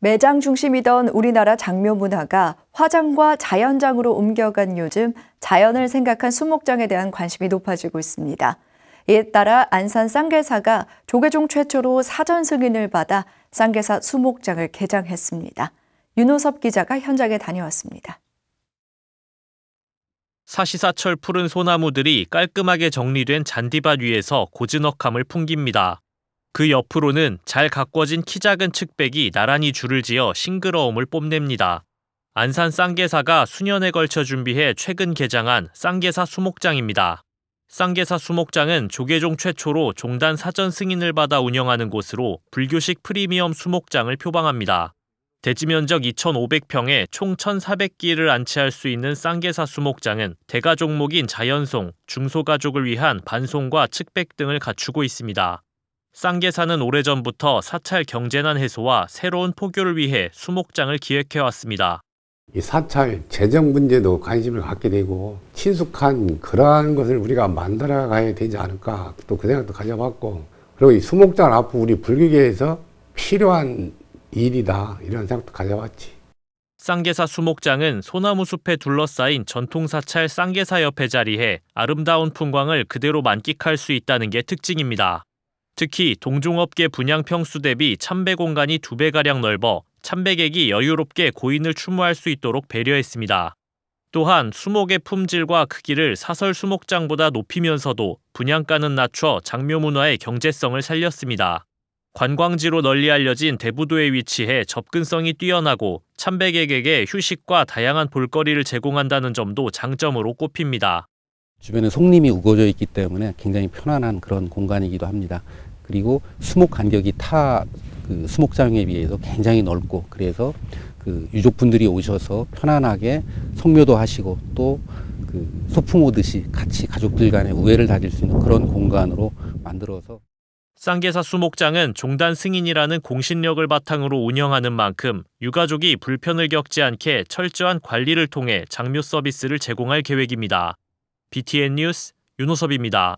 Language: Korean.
매장 중심이던 우리나라 장묘 문화가 화장과 자연장으로 옮겨간 요즘 자연을 생각한 수목장에 대한 관심이 높아지고 있습니다. 이에 따라 안산 쌍계사가 조계종 최초로 사전 승인을 받아 쌍계사 수목장을 개장했습니다. 윤호섭 기자가 현장에 다녀왔습니다. 사시사철 푸른 소나무들이 깔끔하게 정리된 잔디밭 위에서 고즈넉함을 풍깁니다. 그 옆으로는 잘 가꿔진 키 작은 측백이 나란히 줄을 지어 싱그러움을 뽐냅니다. 안산 쌍계사가 수년에 걸쳐 준비해 최근 개장한 쌍계사 수목장입니다. 쌍계사 수목장은 조계종 최초로 종단 사전 승인을 받아 운영하는 곳으로 불교식 프리미엄 수목장을 표방합니다. 대지면적 2,500평에 총 1,400기를 안치할 수 있는 쌍계사 수목장은 대가족목인 자연송, 중소가족을 위한 반송과 측백 등을 갖추고 있습니다. 쌍계사는 오래전부터 사찰 경제난 해소와 새로운 포교를 위해 수목장을 기획해왔습니다. 이 사찰 재정 문제도 관심을 갖게 되고 친숙한 그러한 것을 우리가 만들어 가야 되지 않을까 또 그 생각도 가져봤고 그리고 이 수목장 앞으로 우리 불교계에서 필요한 일이다 이런 생각도 가져봤지. 쌍계사 수목장은 소나무 숲에 둘러싸인 전통사찰 쌍계사 옆에 자리해 아름다운 풍광을 그대로 만끽할 수 있다는 게 특징입니다. 특히 동종업계 분양 평수 대비 참배 공간이 2배가량 넓어 참배객이 여유롭게 고인을 추모할 수 있도록 배려했습니다. 또한 수목의 품질과 크기를 사설 수목장보다 높이면서도 분양가는 낮춰 장묘 문화의 경제성을 살렸습니다. 관광지로 널리 알려진 대부도에 위치해 접근성이 뛰어나고 참배객에게 휴식과 다양한 볼거리를 제공한다는 점도 장점으로 꼽힙니다. 주변에 송림이 우거져 있기 때문에 굉장히 편안한 그런 공간이기도 합니다. 그리고 수목 간격이 타그 수목장에 비해서 굉장히 넓고 그래서 그 유족분들이 오셔서 편안하게 성묘도 하시고 또그 소풍 오듯이 같이 가족들 간에 우애를 다질 수 있는 그런 공간으로 만들어서 쌍계사 수목장은 종단 승인이라는 공신력을 바탕으로 운영하는 만큼 유가족이 불편을 겪지 않게 철저한 관리를 통해 장묘 서비스를 제공할 계획입니다. BTN 뉴스 윤호섭입니다.